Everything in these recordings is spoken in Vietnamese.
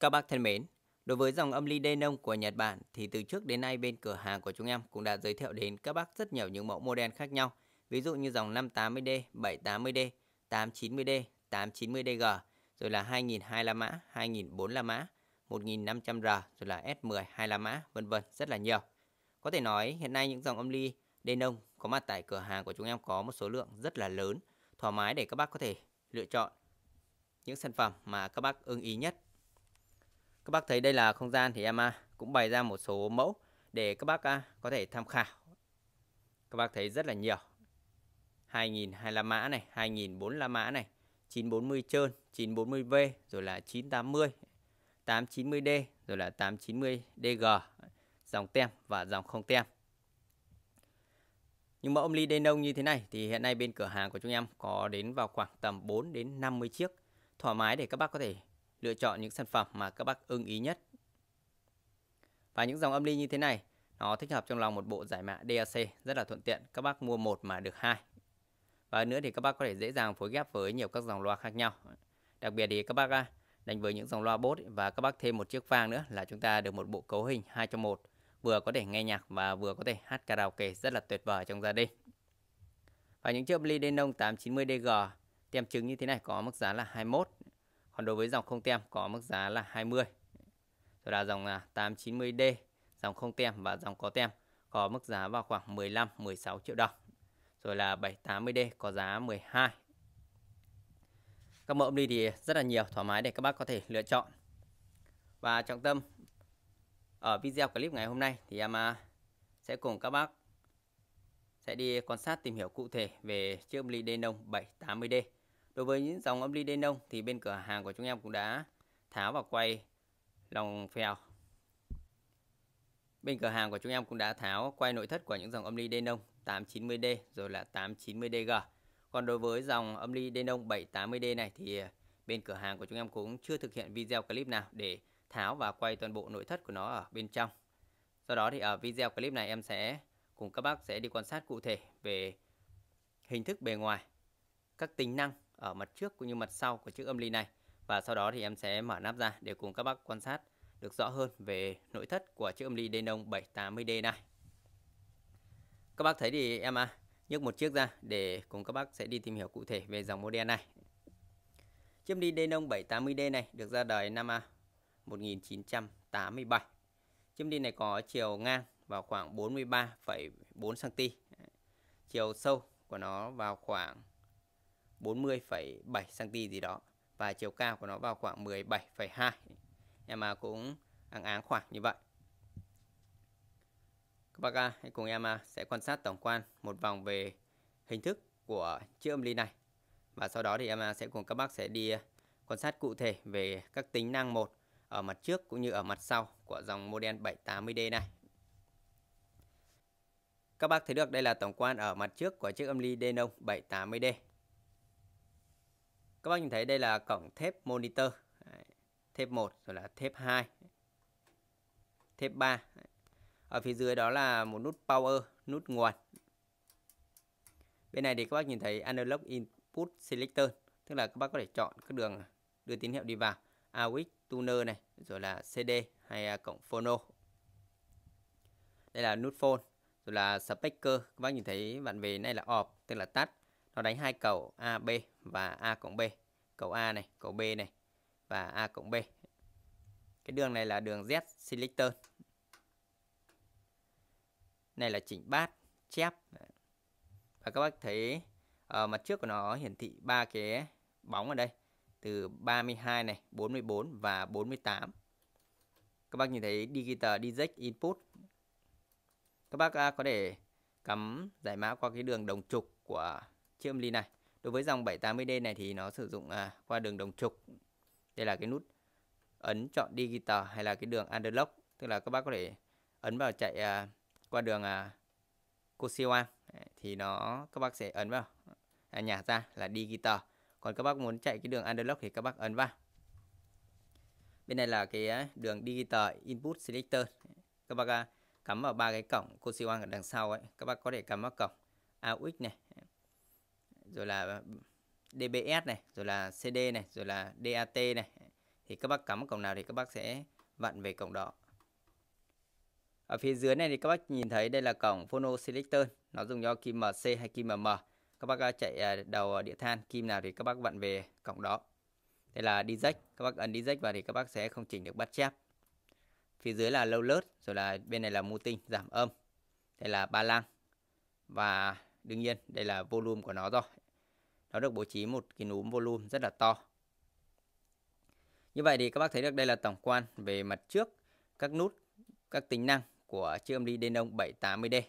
Các bác thân mến, đối với dòng âm ly Denon của Nhật Bản thì từ trước đến nay bên cửa hàng của chúng em cũng đã giới thiệu đến các bác rất nhiều những mẫu model khác nhau. Ví dụ như dòng 580D, 780D, 890D, 890DG, rồi là 2.000 2025 mã, 2.000 2045 mã, 1 500 r rồi là S10 25 mã, vân vân rất là nhiều. Có thể nói hiện nay những dòng âm ly Denon có mặt tại cửa hàng của chúng em có một số lượng rất là lớn, thoải mái để các bác có thể lựa chọn những sản phẩm mà các bác ưng ý nhất các bác thấy đây là không gian thì em à, cũng bày ra một số mẫu để các bác à, có thể tham khảo. Các bác thấy rất là nhiều. 2025 mã này, 2045 mã này, 940 trơn, 940V, rồi là 980, 890D, rồi là 890DG, dòng tem và dòng không tem. Nhưng mẫu ly Denon như thế này thì hiện nay bên cửa hàng của chúng em có đến vào khoảng tầm 4 đến 50 chiếc thoải mái để các bác có thể lựa chọn những sản phẩm mà các bác ưng ý nhất. Và những dòng âm ly như thế này, nó thích hợp trong lòng một bộ giải mã DAC rất là thuận tiện, các bác mua một mà được hai. Và nữa thì các bác có thể dễ dàng phối ghép với nhiều các dòng loa khác nhau. Đặc biệt thì các bác đánh với những dòng loa bốt và các bác thêm một chiếc vang nữa là chúng ta được một bộ cấu hình 2 trong 1, vừa có thể nghe nhạc và vừa có thể hát karaoke rất là tuyệt vời trong gia đình. Và những chiếc ly Denon 890DG tem chứng như thế này có mức giá là 21 còn đối với dòng không tem có mức giá là 20. Rồi là dòng 890D, dòng không tem và dòng có tem có mức giá vào khoảng 15-16 triệu đồng. Rồi là 780D có giá 12. Các mẫu đi thì rất là nhiều thoải mái để các bác có thể lựa chọn. Và trọng tâm ở video clip ngày hôm nay thì em à, sẽ cùng các bác sẽ đi quan sát tìm hiểu cụ thể về chiếc Omni Denon 780D Đối với những dòng âm ly đen đông thì bên cửa hàng của chúng em cũng đã tháo và quay lòng phèo. Bên cửa hàng của chúng em cũng đã tháo quay nội thất của những dòng âm ly đen đông 890D rồi là 890DG. Còn đối với dòng âm ly đen đông 780D này thì bên cửa hàng của chúng em cũng chưa thực hiện video clip nào để tháo và quay toàn bộ nội thất của nó ở bên trong. Do đó thì ở video clip này em sẽ cùng các bác sẽ đi quan sát cụ thể về hình thức bề ngoài, các tính năng ở mặt trước cũng như mặt sau của chiếc âm ly này. Và sau đó thì em sẽ mở nắp ra để cùng các bác quan sát được rõ hơn về nội thất của chiếc âm ly Denon 780D này. Các bác thấy thì em à, nhấc một chiếc ra để cùng các bác sẽ đi tìm hiểu cụ thể về dòng model này. Chiếc âm ly Denon 780D này được ra đời năm 1987. À, chiếc âm ly này có chiều ngang vào khoảng 43,4 cm. Chiều sâu của nó vào khoảng 40,7 cm gì đó và chiều cao của nó vào khoảng 17,2 em à, cũng áng áng khoảng như vậy các bác à, hãy cùng em à, sẽ quan sát tổng quan một vòng về hình thức của chiếc âm ly này và sau đó thì em à, sẽ cùng các bác sẽ đi à, quan sát cụ thể về các tính năng một ở mặt trước cũng như ở mặt sau của dòng model 780D này các bác thấy được đây là tổng quan ở mặt trước của chiếc âm ly Denon 780D các bác nhìn thấy đây là cổng thép monitor. Thép 1 rồi là thép 2. Thép 3. Ở phía dưới đó là một nút power, nút nguồn. Bên này thì các bác nhìn thấy analog input selector, tức là các bác có thể chọn các đường đưa tín hiệu đi vào, AUX tuner này, rồi là CD hay à, cổng phono. Đây là nút phone, rồi là speaker, các bác nhìn thấy bạn về này là off, tức là tắt nó đánh hai cầu AB và A cộng B cầu A này cầu B này và A cộng B cái đường này là đường Z silicon này là chỉnh bát chép và các bác thấy ở ờ, mặt trước của nó hiển thị ba cái bóng ở đây từ 32 này 44 và 48 các bác nhìn thấy digital direct input các bác à, có thể cắm giải mã qua cái đường đồng trục của chiếc âm ly này. Đối với dòng 780D này thì nó sử dụng à, qua đường đồng trục. Đây là cái nút ấn chọn digital hay là cái đường underlock, tức là các bác có thể ấn vào chạy à, qua đường à, Kosiwan thì nó các bác sẽ ấn vào à, nhả ra là digital. Còn các bác muốn chạy cái đường underlock thì các bác ấn vào. Bên này là cái à, đường digital input selector. Các bác à, cắm vào ba cái cổng Kosiwan ở đằng sau ấy, các bác có thể cắm vào cổng AUX này, rồi là DBS này, rồi là CD này, rồi là DAT này. Thì các bác cắm cổng nào thì các bác sẽ vặn về cổng đó. Ở phía dưới này thì các bác nhìn thấy đây là cổng phono selector, nó dùng cho kim MC hay kim MM. Các bác à, chạy à, đầu à, địa than, kim nào thì các bác vặn về cổng đó. Đây là DJ, các bác ấn DJ vào thì các bác sẽ không chỉnh được bắt chép. Phía dưới là low load, rồi là bên này là muting, giảm âm. Đây là ba lăng. Và Đương nhiên đây là volume của nó rồi. Nó được bố trí một cái núm volume rất là to. Như vậy thì các bác thấy được đây là tổng quan về mặt trước các nút, các tính năng của chiếc âm ly Denon 780D.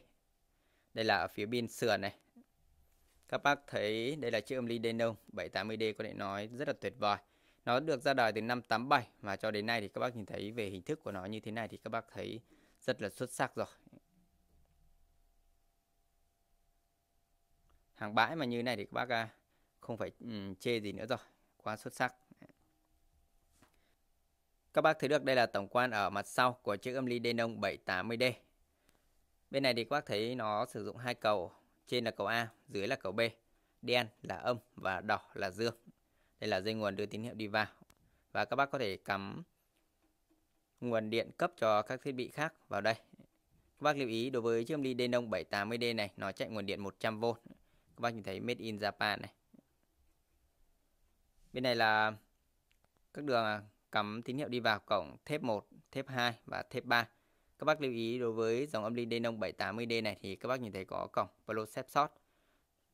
Đây là ở phía bên sườn này. Các bác thấy đây là chiếc âm ly Denon 780D có thể nói rất là tuyệt vời. Nó được ra đời từ năm 87 và cho đến nay thì các bác nhìn thấy về hình thức của nó như thế này thì các bác thấy rất là xuất sắc rồi. hàng bãi mà như này thì các bác à, không phải ừ, chê gì nữa rồi quá xuất sắc các bác thấy được đây là tổng quan ở mặt sau của chiếc âm ly Denon 780D bên này thì các bác thấy nó sử dụng hai cầu trên là cầu A dưới là cầu B đen là âm và đỏ là dương đây là dây nguồn đưa tín hiệu đi vào và các bác có thể cắm nguồn điện cấp cho các thiết bị khác vào đây các bác lưu ý đối với chiếc âm ly Denon 780D này nó chạy nguồn điện 100V các bác nhìn thấy made in Japan này bên này là các đường à, cắm tín hiệu đi vào cổng thép 1 thép 2 và thép 3 các bác lưu ý đối với dòng âm ly Denon 780D này thì các bác nhìn thấy có cổng Velocep Short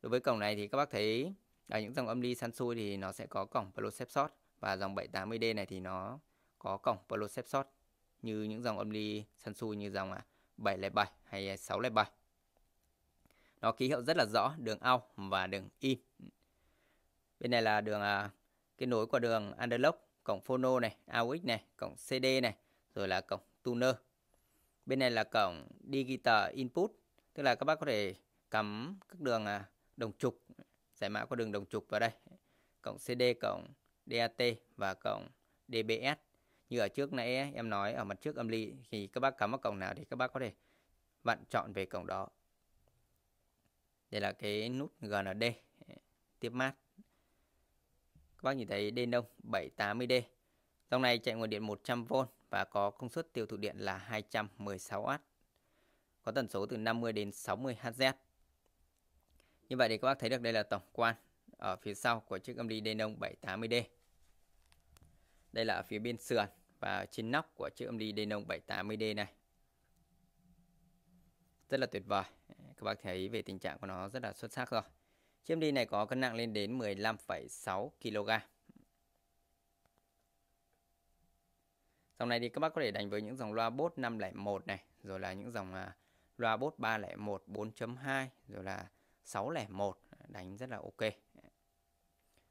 đối với cổng này thì các bác thấy ở à, những dòng âm ly Sansui thì nó sẽ có cổng Velocep Short và dòng 780D này thì nó có cổng Velocep Short như những dòng âm ly Sansui như dòng 707 à, hay 607 nó ký hiệu rất là rõ đường out và đường in bên này là đường à, kết nối của đường underlock cổng phono này aux này cổng cd này rồi là cổng tuner bên này là cổng digital input tức là các bác có thể cắm các đường à, đồng trục giải mã của đường đồng trục vào đây cổng cd cổng dat và cổng dbs như ở trước nãy em nói ở mặt trước âm ly thì các bác cắm vào cổng nào thì các bác có thể vặn chọn về cổng đó đây là cái nút GND tiếp mát các bác nhìn thấy đen đông 780D dòng này chạy nguồn điện 100V và có công suất tiêu thụ điện là 216W có tần số từ 50 đến 60 Hz như vậy thì các bác thấy được đây là tổng quan ở phía sau của chiếc âm ly Denon 780D. Đây là ở phía bên sườn và trên nóc của chiếc âm ly Denon 780D này. Rất là tuyệt vời các bác thấy về tình trạng của nó rất là xuất sắc rồi. Chiếc đi này có cân nặng lên đến 15,6 kg. Dòng này thì các bác có thể đánh với những dòng loa Bose 501 này, rồi là những dòng à, loa Bose 301 4.2, rồi là 601 đánh rất là ok.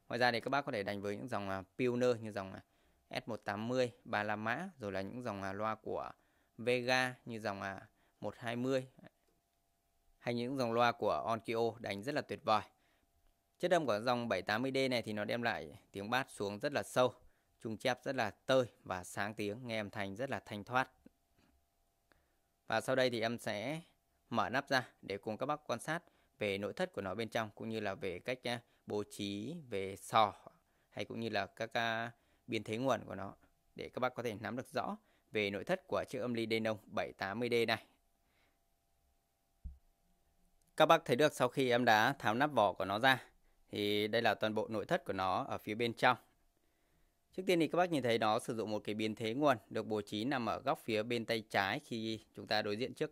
Ngoài ra thì các bác có thể đánh với những dòng à, Pioneer như dòng à, S180 35 mã, rồi là những dòng loa của Vega như dòng 120 hay những dòng loa của Onkyo đánh rất là tuyệt vời. Chất âm của dòng 780D này thì nó đem lại tiếng bass xuống rất là sâu, trùng chép rất là tơi và sáng tiếng, nghe âm thanh rất là thanh thoát. Và sau đây thì em sẽ mở nắp ra để cùng các bác quan sát về nội thất của nó bên trong cũng như là về cách bố trí về sò hay cũng như là các biến thế nguồn của nó để các bác có thể nắm được rõ về nội thất của chiếc âm ly Denon 780D này. Các bác thấy được sau khi em đã tháo nắp vỏ của nó ra thì đây là toàn bộ nội thất của nó ở phía bên trong. Trước tiên thì các bác nhìn thấy nó sử dụng một cái biến thế nguồn được bố trí nằm ở góc phía bên tay trái khi chúng ta đối diện trước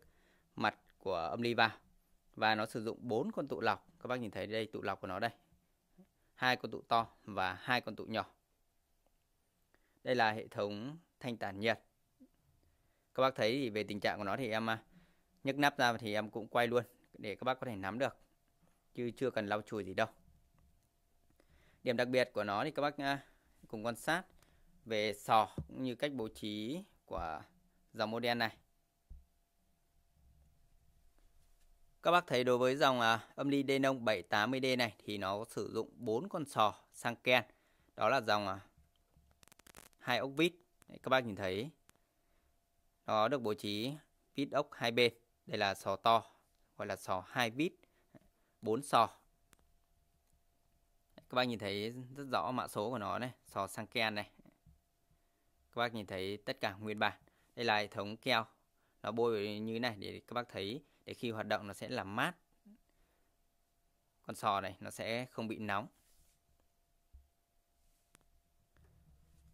mặt của âm ly vào. Và nó sử dụng bốn con tụ lọc. Các bác nhìn thấy đây tụ lọc của nó đây. hai con tụ to và hai con tụ nhỏ. Đây là hệ thống thanh tản nhiệt. Các bác thấy thì về tình trạng của nó thì em à, nhấc nắp ra thì em cũng quay luôn để các bác có thể nắm được chứ chưa cần lau chùi gì đâu điểm đặc biệt của nó thì các bác à, cùng quan sát về sò cũng như cách bố trí của dòng model này Các bác thấy đối với dòng à, âm ly Denon 780D này thì nó sử dụng 4 con sò sang ken. Đó là dòng à, hai ốc vít. các bác nhìn thấy nó được bố trí vít ốc hai bên. Đây là sò to gọi là sò 2 bit 4 sò các bác nhìn thấy rất rõ mã số của nó này sò sang ken này các bác nhìn thấy tất cả nguyên bản đây là hệ thống keo nó bôi như này để các bác thấy để khi hoạt động nó sẽ làm mát con sò này nó sẽ không bị nóng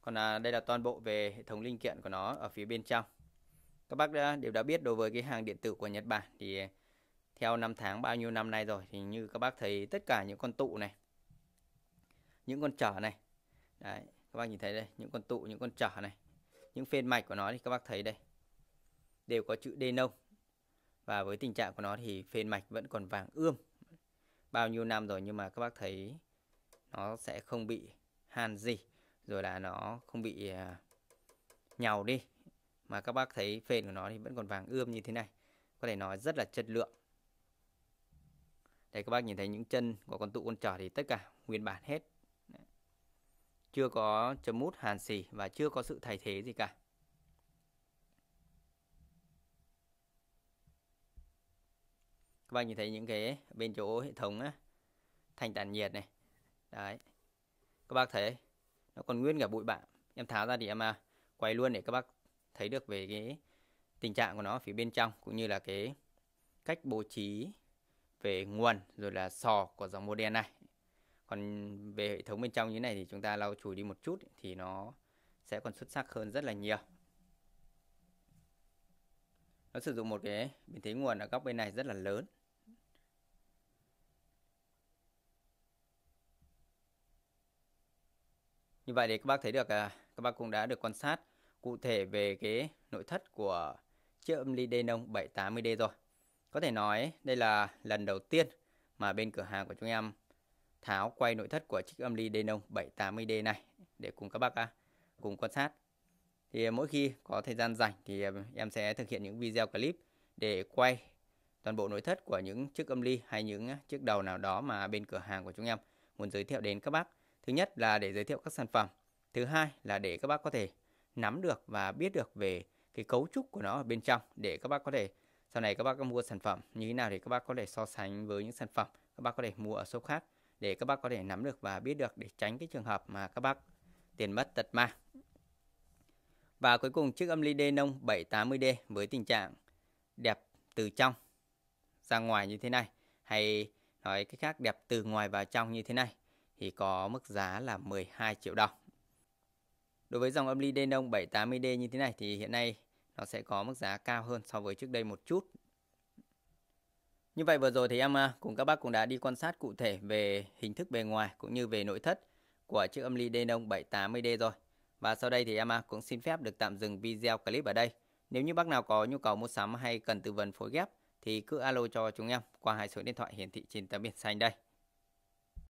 còn à, đây là toàn bộ về hệ thống linh kiện của nó ở phía bên trong các bác đã, đều đã biết đối với cái hàng điện tử của Nhật Bản thì theo năm tháng bao nhiêu năm nay rồi thì như các bác thấy tất cả những con tụ này những con trở này đấy các bác nhìn thấy đây những con tụ những con trở này những phên mạch của nó thì các bác thấy đây đều có chữ D nông và với tình trạng của nó thì phên mạch vẫn còn vàng ươm bao nhiêu năm rồi nhưng mà các bác thấy nó sẽ không bị hàn gì rồi là nó không bị à, nhàu đi mà các bác thấy phên của nó thì vẫn còn vàng ươm như thế này có thể nói rất là chất lượng đây các bác nhìn thấy những chân của con tụ con trỏ thì tất cả nguyên bản hết. Chưa có chấm mút hàn xì và chưa có sự thay thế gì cả. Các bác nhìn thấy những cái bên chỗ hệ thống á, thành tản nhiệt này. Đấy. Các bác thấy nó còn nguyên cả bụi bặm. Em tháo ra thì em à, quay luôn để các bác thấy được về cái tình trạng của nó phía bên trong cũng như là cái cách bố trí về nguồn rồi là sò của dòng model này còn về hệ thống bên trong như này thì chúng ta lau chùi đi một chút thì nó sẽ còn xuất sắc hơn rất là nhiều nó sử dụng một cái bình thế nguồn ở góc bên này rất là lớn như vậy thì các bác thấy được à, các bác cũng đã được quan sát cụ thể về cái nội thất của chiếc âm ly Denon 780D rồi có thể nói đây là lần đầu tiên mà bên cửa hàng của chúng em tháo quay nội thất của chiếc âm ly Denon 780D này để cùng các bác à, cùng quan sát. Thì mỗi khi có thời gian rảnh thì à, em sẽ thực hiện những video clip để quay toàn bộ nội thất của những chiếc âm ly hay những chiếc đầu nào đó mà bên cửa hàng của chúng em muốn giới thiệu đến các bác. Thứ nhất là để giới thiệu các sản phẩm. Thứ hai là để các bác có thể nắm được và biết được về cái cấu trúc của nó ở bên trong để các bác có thể sau này các bác có mua sản phẩm như thế nào thì các bác có thể so sánh với những sản phẩm các bác có thể mua ở shop khác để các bác có thể nắm được và biết được để tránh cái trường hợp mà các bác tiền mất tật mang. Và cuối cùng chiếc âm ly Denon 780D với tình trạng đẹp từ trong ra ngoài như thế này hay nói cách khác đẹp từ ngoài vào trong như thế này thì có mức giá là 12 triệu đồng. Đối với dòng âm ly Denon 780D như thế này thì hiện nay nó sẽ có mức giá cao hơn so với trước đây một chút. Như vậy vừa rồi thì em à, cùng các bác cũng đã đi quan sát cụ thể về hình thức bề ngoài cũng như về nội thất của chiếc âm ly Denon 780D rồi. Và sau đây thì em à, cũng xin phép được tạm dừng video clip ở đây. Nếu như bác nào có nhu cầu mua sắm hay cần tư vấn phối ghép thì cứ alo cho chúng em qua hai số điện thoại hiển thị trên tấm biển xanh đây.